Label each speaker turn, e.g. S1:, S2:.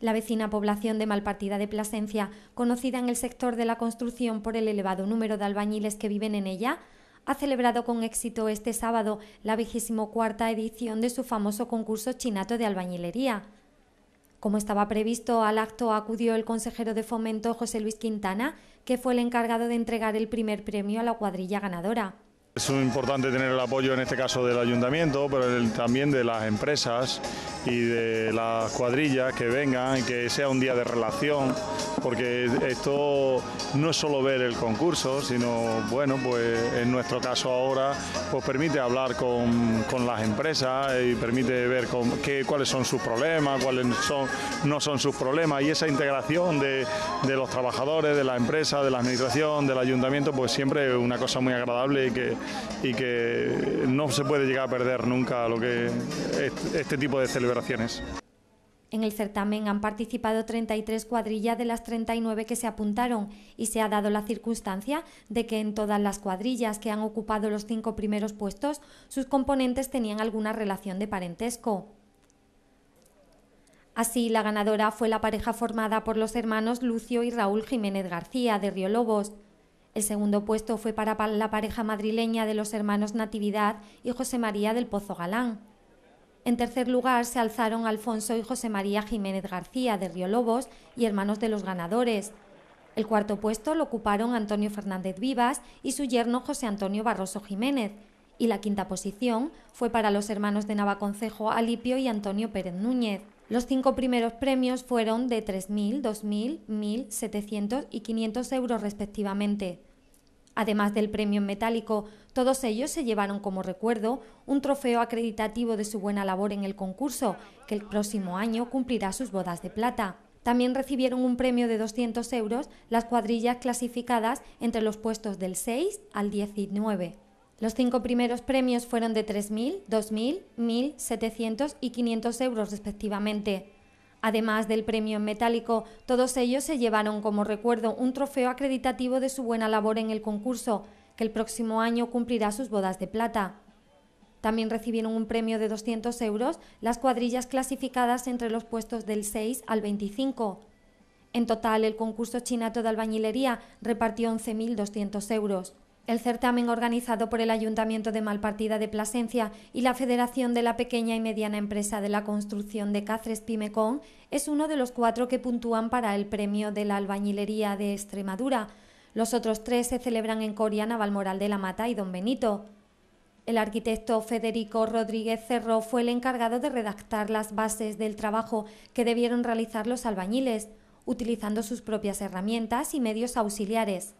S1: La vecina población de Malpartida de Plasencia, conocida en el sector de la construcción por el elevado número de albañiles que viven en ella, ha celebrado con éxito este sábado la vigésimo cuarta edición de su famoso concurso chinato de albañilería. Como estaba previsto, al acto acudió el consejero de fomento José Luis Quintana, que fue el encargado de entregar el primer premio a la cuadrilla ganadora.
S2: Es importante tener el apoyo en este caso del ayuntamiento, pero también de las empresas y de las cuadrillas que vengan, ...y que sea un día de relación, porque esto no es solo ver el concurso, sino, bueno, pues en nuestro caso ahora, pues permite hablar con, las empresas y permite ver con, cuáles son sus problemas, cuáles son, no son sus problemas y esa integración de, los trabajadores, de la empresa, de la administración, del ayuntamiento, pues siempre es una cosa muy agradable y que, y que no se puede llegar a perder nunca lo que este, tipo de celebración...
S1: En el certamen han participado 33 cuadrillas de las 39 que se apuntaron y se ha dado la circunstancia de que en todas las cuadrillas que han ocupado los cinco primeros puestos sus componentes tenían alguna relación de parentesco. Así, la ganadora fue la pareja formada por los hermanos Lucio y Raúl Jiménez García de Río Lobos. El segundo puesto fue para la pareja madrileña de los hermanos Natividad y José María del Pozo Galán. En tercer lugar se alzaron Alfonso y José María Jiménez García de Riolobos y Hermanos de los Ganadores. El cuarto puesto lo ocuparon Antonio Fernández Vivas y su yerno José Antonio Barroso Jiménez. Y la quinta posición fue para los hermanos de Navaconcejo Alipio y Antonio Pérez Núñez. Los cinco primeros premios fueron de 3.000, 2.000, 1.700 y 500 euros respectivamente. Además del premio en metálico, todos ellos se llevaron como recuerdo un trofeo acreditativo de su buena labor en el concurso, que el próximo año cumplirá sus bodas de plata. También recibieron un premio de 200 euros las cuadrillas clasificadas entre los puestos del 6 al 19. Los cinco primeros premios fueron de 3.000, 2.000, 1.700 y 500 euros respectivamente. Además del premio en metálico, todos ellos se llevaron como recuerdo un trofeo acreditativo de su buena labor en el concurso, que el próximo año cumplirá sus bodas de plata. También recibieron un premio de 200 euros las cuadrillas clasificadas entre los puestos del 6 al 25. En total, el concurso chinato de albañilería repartió 11.200 euros. El certamen organizado por el Ayuntamiento de Malpartida de Plasencia y la Federación de la Pequeña y Mediana Empresa de la Construcción de Cáceres Pimecón es uno de los cuatro que puntúan para el Premio de la Albañilería de Extremadura. Los otros tres se celebran en Coriana, Valmoral de la Mata y Don Benito. El arquitecto Federico Rodríguez Cerro fue el encargado de redactar las bases del trabajo que debieron realizar los albañiles, utilizando sus propias herramientas y medios auxiliares.